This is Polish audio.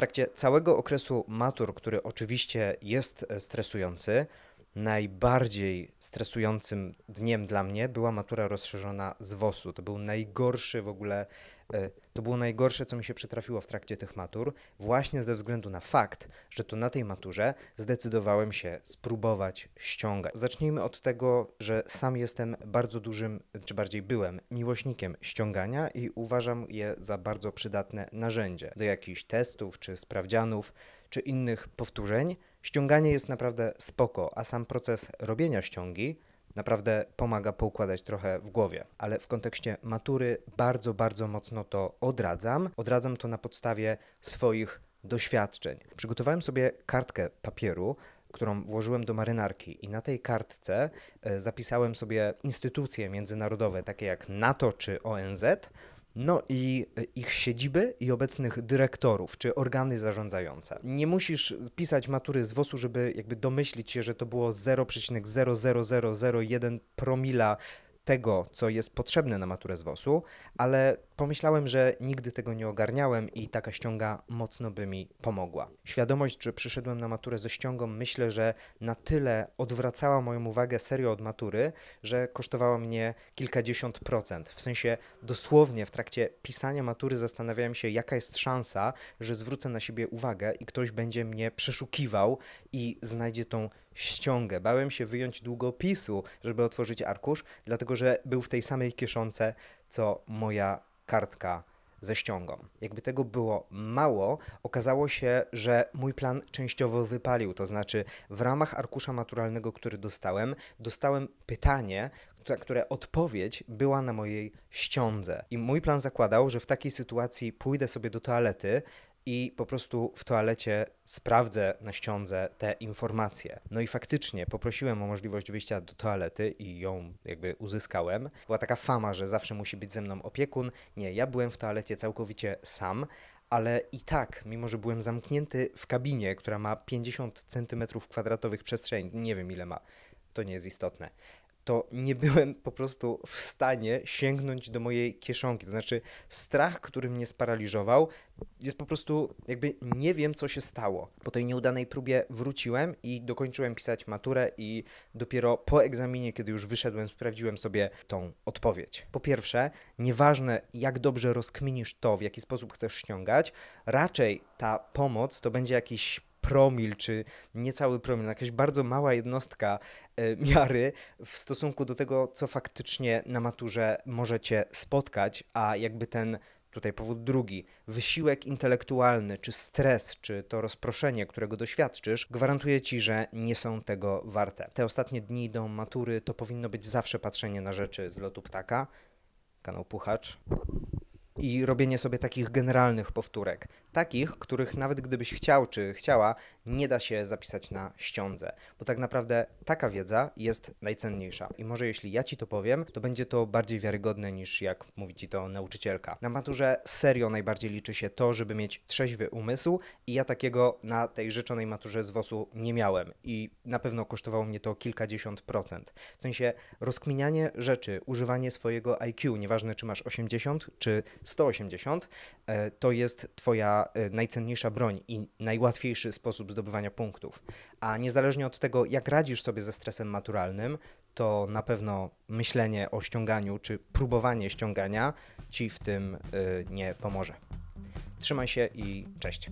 trakcie całego okresu matur, który oczywiście jest e, stresujący, najbardziej stresującym dniem dla mnie była matura rozszerzona z WOS-u. To był najgorszy w ogóle E, to było najgorsze, co mi się przytrafiło w trakcie tych matur, właśnie ze względu na fakt, że to na tej maturze zdecydowałem się spróbować ściągać. Zacznijmy od tego, że sam jestem bardzo dużym, czy bardziej byłem, miłośnikiem ściągania i uważam je za bardzo przydatne narzędzie do jakichś testów, czy sprawdzianów, czy innych powtórzeń. Ściąganie jest naprawdę spoko, a sam proces robienia ściągi naprawdę pomaga poukładać trochę w głowie. Ale w kontekście matury bardzo, bardzo mocno to odradzam. Odradzam to na podstawie swoich doświadczeń. Przygotowałem sobie kartkę papieru, którą włożyłem do marynarki i na tej kartce e, zapisałem sobie instytucje międzynarodowe, takie jak NATO czy ONZ, no i e, ich siedziby i obecnych dyrektorów czy organy zarządzające. Nie musisz pisać matury z WOS-u, żeby jakby domyślić się, że to było 0,00001 promila tego, co jest potrzebne na maturę z WOS-u, ale pomyślałem, że nigdy tego nie ogarniałem i taka ściąga mocno by mi pomogła. Świadomość, że przyszedłem na maturę ze ściągą, myślę, że na tyle odwracała moją uwagę serio od matury, że kosztowała mnie kilkadziesiąt procent. W sensie dosłownie w trakcie pisania matury zastanawiałem się, jaka jest szansa, że zwrócę na siebie uwagę i ktoś będzie mnie przeszukiwał i znajdzie tą ściągę. Bałem się wyjąć długopisu, żeby otworzyć arkusz, dlatego że był w tej samej kieszonce, co moja kartka ze ściągą. Jakby tego było mało, okazało się, że mój plan częściowo wypalił. To znaczy, w ramach arkusza maturalnego, który dostałem, dostałem pytanie, które odpowiedź była na mojej ściądze. I mój plan zakładał, że w takiej sytuacji pójdę sobie do toalety, i po prostu w toalecie sprawdzę na ściądze te informacje. No i faktycznie poprosiłem o możliwość wyjścia do toalety i ją jakby uzyskałem. Była taka fama, że zawsze musi być ze mną opiekun. Nie, ja byłem w toalecie całkowicie sam, ale i tak, mimo że byłem zamknięty w kabinie, która ma 50 cm kwadratowych przestrzeni, nie wiem ile ma, to nie jest istotne to nie byłem po prostu w stanie sięgnąć do mojej kieszonki. To znaczy, strach, który mnie sparaliżował, jest po prostu jakby nie wiem, co się stało. Po tej nieudanej próbie wróciłem i dokończyłem pisać maturę, i dopiero po egzaminie, kiedy już wyszedłem, sprawdziłem sobie tą odpowiedź. Po pierwsze, nieważne, jak dobrze rozkminisz to, w jaki sposób chcesz ściągać, raczej ta pomoc to będzie jakiś promil, czy niecały promil, no jakaś bardzo mała jednostka e, miary w stosunku do tego, co faktycznie na maturze możecie spotkać, a jakby ten Tutaj powód drugi. Wysiłek intelektualny, czy stres, czy to rozproszenie, którego doświadczysz, gwarantuje ci, że nie są tego warte. Te ostatnie dni do matury to powinno być zawsze patrzenie na rzeczy z lotu ptaka. Kanał Puchacz i robienie sobie takich generalnych powtórek. Takich, których nawet gdybyś chciał czy chciała, nie da się zapisać na ściądze, bo tak naprawdę taka wiedza jest najcenniejsza. I może jeśli ja ci to powiem, to będzie to bardziej wiarygodne niż jak mówi ci to nauczycielka. Na maturze serio najbardziej liczy się to, żeby mieć trzeźwy umysł i ja takiego na tej życzonej maturze z WOS-u nie miałem i na pewno kosztowało mnie to kilkadziesiąt procent. W sensie rozkminianie rzeczy, używanie swojego IQ, nieważne czy masz 80 czy 180 e, to jest Twoja e, najcenniejsza broń i najłatwiejszy sposób zdobywania punktów. A niezależnie od tego, jak radzisz sobie ze stresem maturalnym, to na pewno myślenie o ściąganiu czy próbowanie ściągania Ci w tym e, nie pomoże. Trzymaj się i cześć.